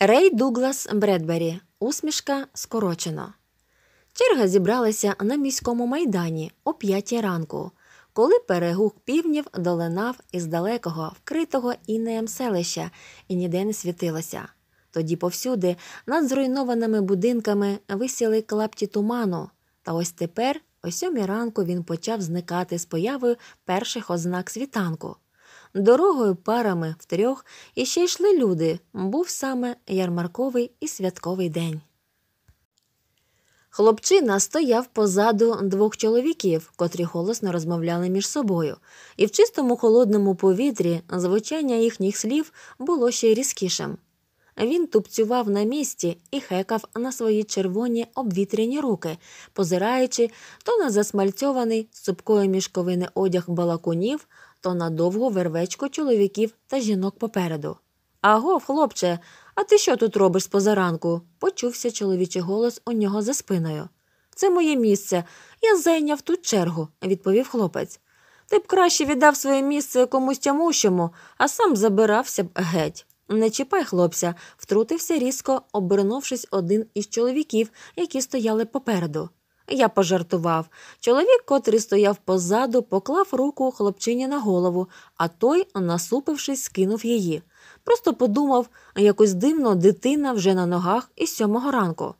Рей Дуглас Бредбері. Усмішка скорочено. Черга зібралася на міському майдані о п'ятій ранку, коли перегук півнів долинав із далекого, вкритого інеєм селища і ніде не світилося. Тоді повсюди над зруйнованими будинками висіли клапті туману, та ось тепер, о сьомій ранку, він почав зникати з появою перших ознак світанку. Дорогою парами втрьох іще йшли люди, був саме ярмарковий і святковий день. Хлопчина стояв позаду двох чоловіків, котрі голосно розмовляли між собою, і в чистому холодному повітрі звучання їхніх слів було ще різкішим. Він тупцював на місці і хекав на свої червоні обвітряні руки, позираючи то на засмальцьований з цупкої мішковини одяг балакунів, то надовго вервечко чоловіків та жінок попереду. Аго, хлопче, а ти що тут робиш з позаранку? почувся чоловічий голос у нього за спиною. Це моє місце. Я зайняв тут чергу, відповів хлопець. Ти б краще віддав своє місце комусь тямущому, а сам забирався б геть. Не чіпай, хлопця, втрутився різко, обернувшись один із чоловіків, які стояли попереду. Я пожартував. Чоловік, котрий стояв позаду, поклав руку хлопчині на голову, а той, насупившись, скинув її. Просто подумав, якось дивно дитина вже на ногах із сьомого ранку.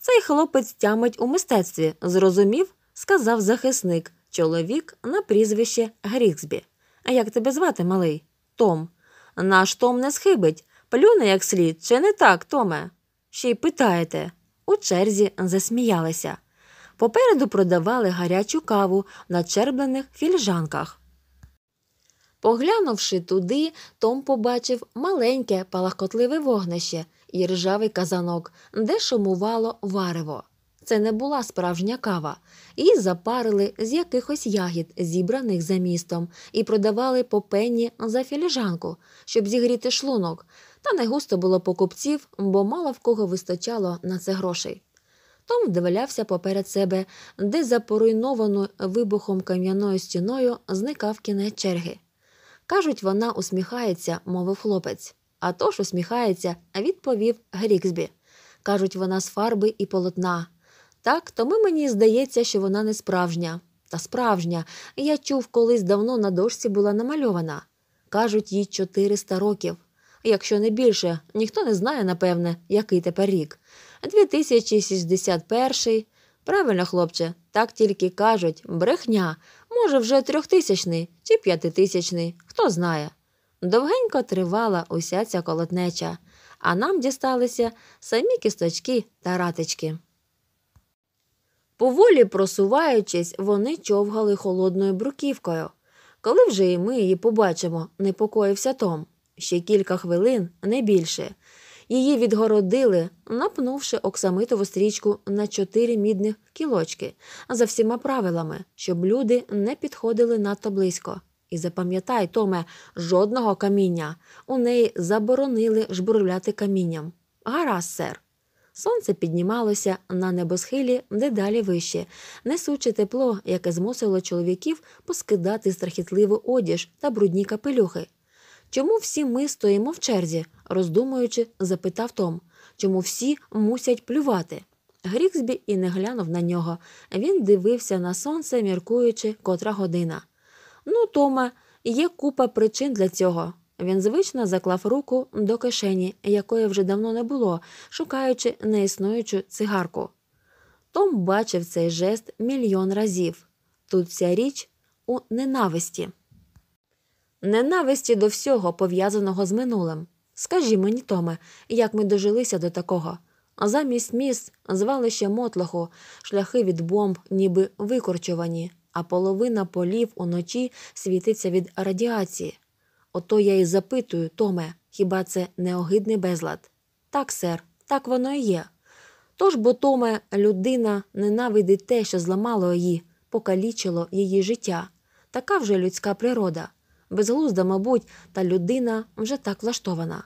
Цей хлопець тямить у мистецтві, зрозумів, сказав захисник, чоловік на прізвище Гріксбі. А як тебе звати, малий? Том. Наш Том не схибить, плюне як слід, чи не так, Томе? Ще й питаєте. У черзі засміялися. Попереду продавали гарячу каву на черблених фільжанках. Поглянувши туди, Том побачив маленьке палахкотливе вогнище і ржавий казанок, де шумувало варево. Це не була справжня кава, її запарили з якихось ягід, зібраних за містом, і продавали по пенні за філіжанку, щоб зігріти шлунок, та не густо було покупців, бо мало в кого вистачало на це грошей. Том вдивлявся поперед себе, де за поруйнованою вибухом кам'яною стіною зникав кінець черги. Кажуть, вона усміхається, мовив хлопець. А тож усміхається, відповів Гріксбі. Кажуть, вона з фарби і полотна. Так, тому мені здається, що вона не справжня. Та справжня, я чув, колись давно на дошці була намальована. Кажуть, їй 400 років. Якщо не більше, ніхто не знає, напевне, який тепер рік. 2061. Правильно, хлопче, так тільки кажуть брехня, може, вже трьохтисячний чи п'ятитисячний, хто знає. Довгенько тривала уся ця колотнеча, а нам дісталися самі кісточки та ратички. Поволі просуваючись, вони човгали холодною бруківкою. Коли вже і ми її побачимо, непокоївся Том ще кілька хвилин, не більше. Її відгородили, напнувши оксамитову стрічку на чотири мідних кілочки, за всіма правилами, щоб люди не підходили надто близько. І запам'ятай, Томе, жодного каміння. У неї заборонили жбурляти камінням. Гаразд, сер. Сонце піднімалося на небосхилі дедалі вище, несучи тепло, яке змусило чоловіків поскидати страхітливу одіж та брудні капелюхи. Чому всі ми стоїмо в черзі? роздумуючи, запитав Том. Чому всі мусять плювати? Гріксбі і не глянув на нього. Він дивився на сонце, міркуючи, котра година. Ну, Томе, є купа причин для цього. Він звично заклав руку до кишені, якої вже давно не було, шукаючи неіснуючу цигарку. Том бачив цей жест мільйон разів. Тут вся річ у ненависті ненависті до всього, пов'язаного з минулим. Скажі мені, Томе, як ми дожилися до такого? Замість міст, звалище мотлоху, шляхи від бомб, ніби викорчувані, а половина полів уночі світиться від радіації. Ото я і запитую, Томе, хіба це не огидний безлад? Так, сер, так воно і є. Тож, бо Томе, людина ненавидить те, що зламало її, покалічило її життя. Така вже людська природа безглузда, мабуть, та людина вже так влаштована.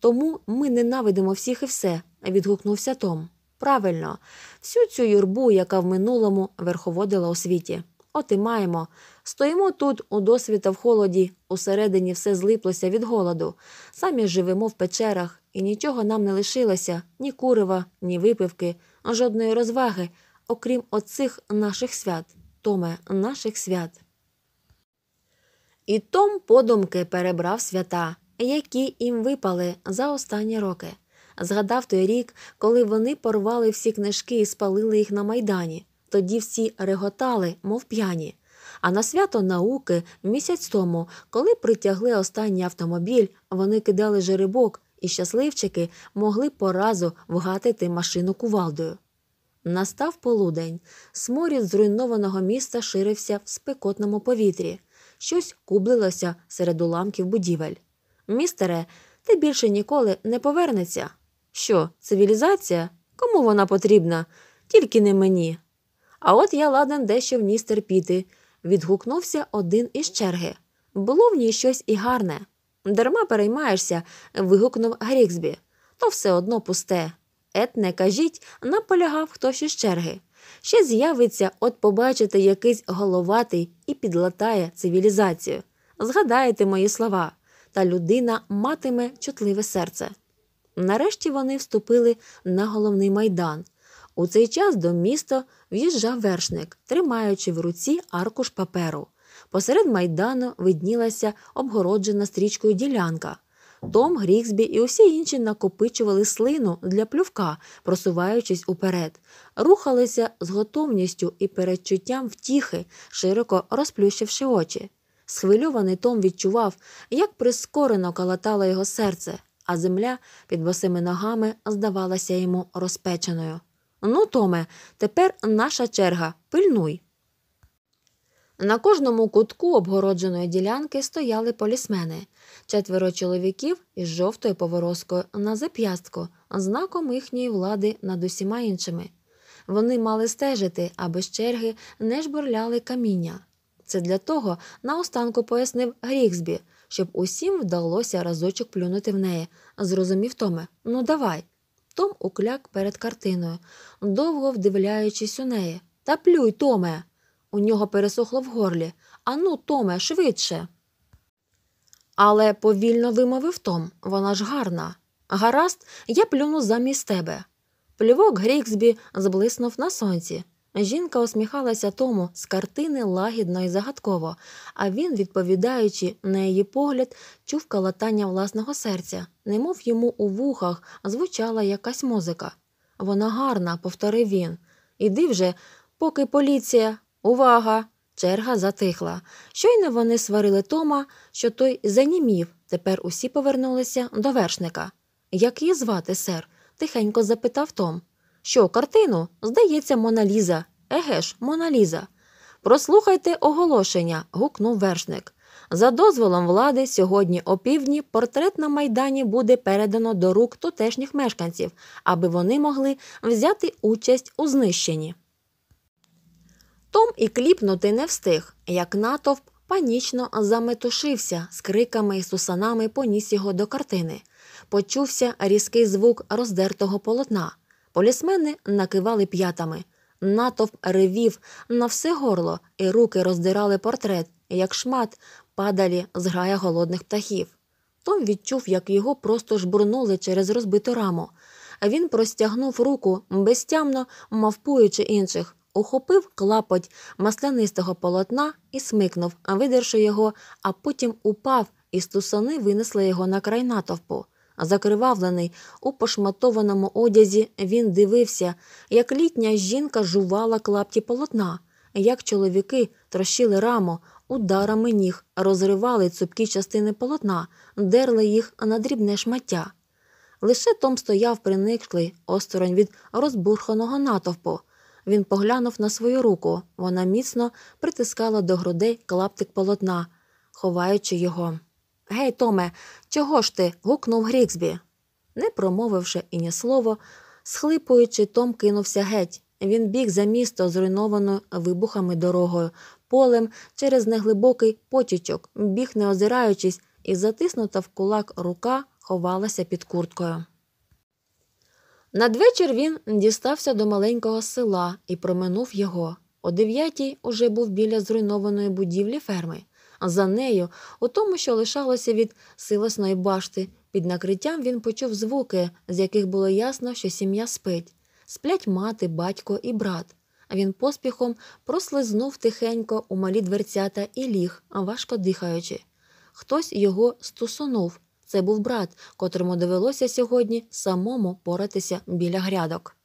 Тому ми ненавидимо всіх і все, відгукнувся Том. Правильно, всю цю юрбу, яка в минулому верховодила у світі. От і маємо. Стоїмо тут у досвіта в холоді, усередині все злиплося від голоду. Самі живемо в печерах, і нічого нам не лишилося ні курева, ні випивки, жодної розваги, окрім оцих наших свят, Томе, наших свят. І Том подумки перебрав свята, які їм випали за останні роки. Згадав той рік, коли вони порвали всі книжки і спалили їх на майдані. Тоді всі реготали, мов п'яні. А на свято науки місяць тому, коли притягли останній автомобіль, вони кидали жеребок, і щасливчики могли поразу вгатити машину кувалдою. Настав полудень. Сморід зруйнованого міста ширився в спекотному повітрі щось кублилося серед уламків будівель. Містере, ти більше ніколи не повернеться. Що, цивілізація? Кому вона потрібна? Тільки не мені. А от я ладен дещо в ній терпіти. Відгукнувся один із черги. Було в ній щось і гарне. Дарма переймаєшся, вигукнув Гріксбі. То все одно пусте. Ет, не кажіть, наполягав хтось із черги ще з'явиться от побачите якийсь головатий і підлатає цивілізацію. Згадайте мої слова, та людина матиме чутливе серце. Нарешті вони вступили на головний майдан. У цей час до міста в'їжджав вершник, тримаючи в руці аркуш паперу. Посеред майдану виднілася обгороджена стрічкою ділянка. Том Гріксбі і усі інші накопичували слину для плювка, просуваючись уперед, рухалися з готовністю і передчуттям втіхи, широко розплющивши очі. Схвильований Том відчував, як прискорено калатало його серце, а земля під босими ногами здавалася йому розпеченою. Ну, Томе, тепер наша черга, пильнуй. На кожному кутку обгородженої ділянки стояли полісмени четверо чоловіків із жовтою поворозкою на зап'ястку, знаком їхньої влади над усіма іншими. Вони мали стежити, аби з черги не жбурляли каміння. Це для того наостанку пояснив Грігсбі, щоб усім вдалося разочок плюнути в неї. Зрозумів Томе, ну давай. Том укляк перед картиною, довго вдивляючись у неї. Та плюй, Томе. У нього пересохло в горлі. Ану, Томе, швидше але повільно вимовив Том вона ж гарна. Гаразд, я плюну замість тебе. Плювок Гріксбі зблиснув на сонці. Жінка усміхалася тому з картини лагідно і загадково, а він, відповідаючи на її погляд, чув калатання власного серця, немов йому у вухах звучала якась музика. Вона гарна, повторив він. Іди вже, поки поліція, увага! Черга затихла. Щойно вони сварили Тома, що той занімів. Тепер усі повернулися до вершника. Як її звати, сер? тихенько запитав Том. Що, картину? Здається, Моналіза. Еге ж, Мона Ліза. Прослухайте оголошення. гукнув вершник. За дозволом влади, сьогодні о півдні портрет на майдані буде передано до рук тутешніх мешканців, аби вони могли взяти участь у знищенні. Том і кліпнути не встиг, як натовп панічно заметушився з криками і сусанами поніс його до картини. Почувся різкий звук роздертого полотна. Полісмени накивали п'ятами. Натовп ревів на все горло, і руки роздирали портрет, як шмат падалі зграя голодних птахів. Том відчув, як його просто жбурнули через розбиту раму. Він простягнув руку, безтямно мавпуючи інших, ухопив клапоть маслянистого полотна і смикнув, видерши його, а потім упав, і стусани винесли його на край натовпу. Закривавлений у пошматованому одязі, він дивився, як літня жінка жувала клапті полотна, як чоловіки трощили раму, ударами ніг, розривали цупкі частини полотна, дерли їх на дрібне шмаття. Лише Том стояв приниклий осторонь від розбурханого натовпу, він поглянув на свою руку, вона міцно притискала до грудей клаптик полотна, ховаючи його. Гей, Томе, чого ж ти? гукнув Гріксбі. Не промовивши і ні слова, схлипуючи, Том кинувся геть. Він біг за місто, зруйнованою вибухами дорогою, полем через неглибокий потічок, біг, не озираючись, і затиснута в кулак рука ховалася під курткою. Надвечір він дістався до маленького села і проминув його. О дев'ятій уже був біля зруйнованої будівлі ферми, за нею, у тому, що лишалося від силосної башти, під накриттям він почув звуки, з яких було ясно, що сім'я спить. Сплять мати, батько і брат. А він поспіхом прослизнув тихенько у малі дверцята і ліг, важко дихаючи. Хтось його стусунув. Це був брат, котрому довелося сьогодні самому поратися біля грядок.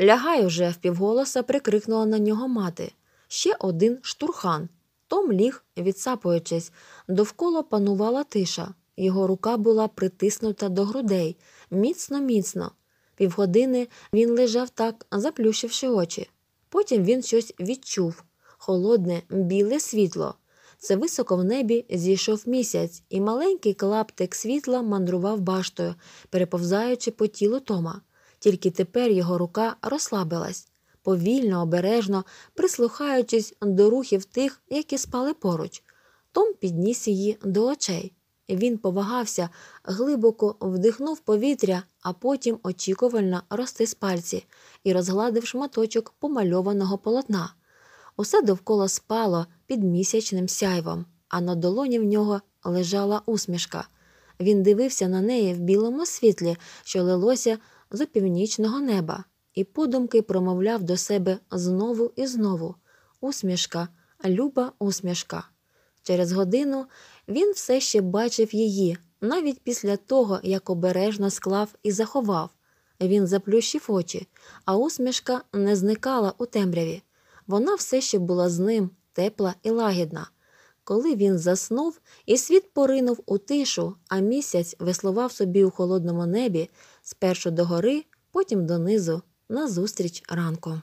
Лягай уже впівголоса прикрикнула на нього мати. Ще один штурхан. Том ліг, відсапуючись, довкола панувала тиша. Його рука була притиснута до грудей міцно, міцно. Півгодини він лежав так, заплющивши очі. Потім він щось відчув холодне, біле світло. Це високо в небі зійшов місяць, і маленький клаптик світла мандрував баштою, переповзаючи по тілу Тома. Тільки тепер його рука розслабилась, повільно, обережно, прислухаючись до рухів тих, які спали поруч. Том підніс її до очей. Він повагався, глибоко вдихнув повітря, а потім очікувально розтис пальці і розгладив шматочок помальованого полотна. Усе довкола спало під місячним сяйвом, а на долоні в нього лежала усмішка. Він дивився на неї в білому світлі, що лилося з північного неба, і подумки промовляв до себе знову і знову усмішка, люба усмішка. Через годину він все ще бачив її, навіть після того, як обережно склав і заховав. Він заплющив очі, а усмішка не зникала у темряві вона все ще була з ним, тепла і лагідна. Коли він заснув, і світ поринув у тишу, а місяць веслував собі у холодному небі спершу догори, потім донизу, назустріч ранку.